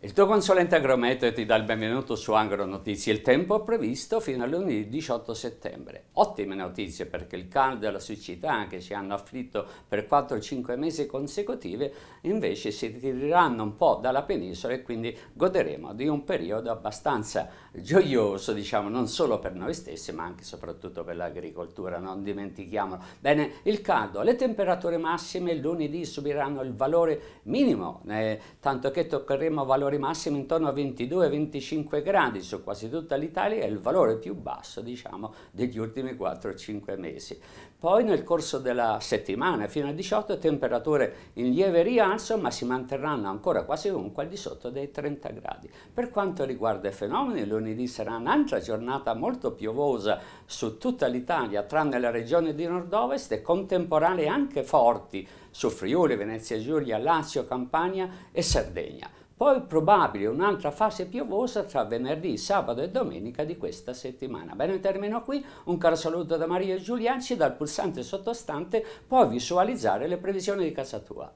Il tuo consulente agrometeo ti dà il benvenuto su Angro Notizie. Il tempo è previsto fino al lunedì 18 settembre. Ottime notizie perché il caldo e la siccità che ci hanno afflitto per 4-5 mesi consecutivi invece si ritireranno un po' dalla penisola e quindi goderemo di un periodo abbastanza gioioso, diciamo, non solo per noi stessi ma anche e soprattutto per l'agricoltura, non dimentichiamolo. Bene, il caldo, le temperature massime lunedì subiranno il valore minimo, eh, tanto che toccheremo valori valori massimi intorno a 22-25 gradi su quasi tutta l'Italia, è il valore più basso diciamo, degli ultimi 4-5 mesi. Poi nel corso della settimana fino a 18 temperature in lieve rialzo ma si manterranno ancora quasi comunque al di sotto dei 30 gradi. Per quanto riguarda i fenomeni, lunedì sarà un'altra giornata molto piovosa su tutta l'Italia tranne la regione di nord-ovest e contemporanee anche forti su Friuli, Venezia Giulia, Lazio, Campania e Sardegna. Poi probabile un'altra fase piovosa tra venerdì, sabato e domenica di questa settimana. Bene, termino qui. Un caro saluto da Maria Giulianci dal pulsante sottostante puoi visualizzare le previsioni di casa tua.